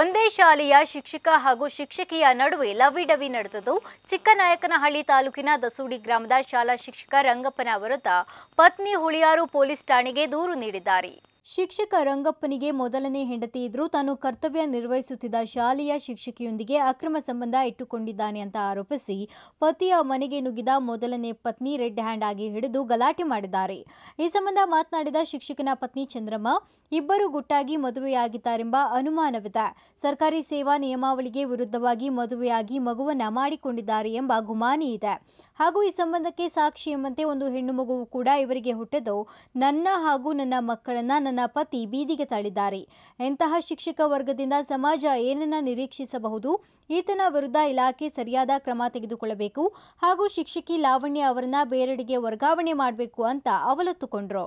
ಒಂದೇ ಶಾಲೆಯ ಶಿಕ್ಷಕ ಹಾಗೂ ಶಿಕ್ಷಕಿಯ ನಡುವೆ ಲವಿಡವಿ ನಡೆದದು ಚಿಕ್ಕನಾಯಕನಹಳ್ಳಿ ತಾಲೂಕಿನ ದಸೂಡಿ ಗ್ರಾಮದ ಶಾಲಾ ಶಿಕ್ಷಕ ರಂಗಪ್ಪನ ವಿರುದ್ಧ ಪತ್ನಿ ಹುಳಿಯಾರು ಪೊಲೀಸ್ ಠಾಣೆಗೆ ದೂರು ನೀಡಿದ್ದಾರೆ ಶಿಕ್ಷಕ ರಂಗಪ್ಪನಿಗೆ ಮೊದಲನೇ ಹೆಂಡತಿ ಇದ್ರೂ ತಾನು ಕರ್ತವ್ಯ ನಿರ್ವಹಿಸುತ್ತಿದ್ದ ಶಾಲೆಯ ಶಿಕ್ಷಕಿಯೊಂದಿಗೆ ಅಕ್ರಮ ಸಂಬಂಧ ಇಟ್ಟುಕೊಂಡಿದ್ದಾನೆ ಅಂತ ಆರೋಪಿಸಿ ಪತಿಯ ಮನೆಗೆ ನುಗ್ಗಿದ ಮೊದಲನೇ ಪತ್ನಿ ರೆಡ್ ಹ್ಯಾಂಡ್ ಆಗಿ ಹಿಡಿದು ಗಲಾಟೆ ಮಾಡಿದ್ದಾರೆ ಈ ಸಂಬಂಧ ಮಾತನಾಡಿದ ಶಿಕ್ಷಕನ ಪತ್ನಿ ಚಂದ್ರಮ್ಮ ಇಬ್ಬರು ಗುಟ್ಟಾಗಿ ಮದುವೆಯಾಗಿದ್ದಾರೆಂಬ ಅನುಮಾನವಿದೆ ಸರ್ಕಾರಿ ಸೇವಾ ನಿಯಮಾವಳಿಗೆ ವಿರುದ್ಧವಾಗಿ ಮದುವೆಯಾಗಿ ಮಗುವನ್ನ ಮಾಡಿಕೊಂಡಿದ್ದಾರೆ ಎಂಬ ಗುಮಾನಿ ಇದೆ ಹಾಗೂ ಈ ಸಂಬಂಧಕ್ಕೆ ಸಾಕ್ಷಿ ಎಂಬಂತೆ ಒಂದು ಹೆಣ್ಣು ಮಗುವು ಕೂಡ ಇವರಿಗೆ ಹುಟ್ಟಿದ್ದು ನನ್ನ ಹಾಗೂ ನನ್ನ ಮಕ್ಕಳನ್ನ ನ ಪತಿ ಬೀದಿಗೆ ತಳ್ಳಿದ್ದಾರೆ ಎಂತಹ ಶಿಕ್ಷಕ ವರ್ಗದಿಂದ ಸಮಾಜ ಏನನ್ನ ನಿರೀಕ್ಷಿಸಬಹುದು ಈತನ ವಿರುದ್ಧ ಇಲಾಖೆ ಸರಿಯಾದ ಕ್ರಮ ತೆಗೆದುಕೊಳ್ಳಬೇಕು ಹಾಗೂ ಶಿಕ್ಷಕಿ ಲಾವಣ್ಯ ಅವರನ್ನ ಬೇರೆಡೆಗೆ ವರ್ಗಾವಣೆ ಮಾಡಬೇಕು ಅಂತ ಅವಲತ್ತುಕೊಂಡ್ರು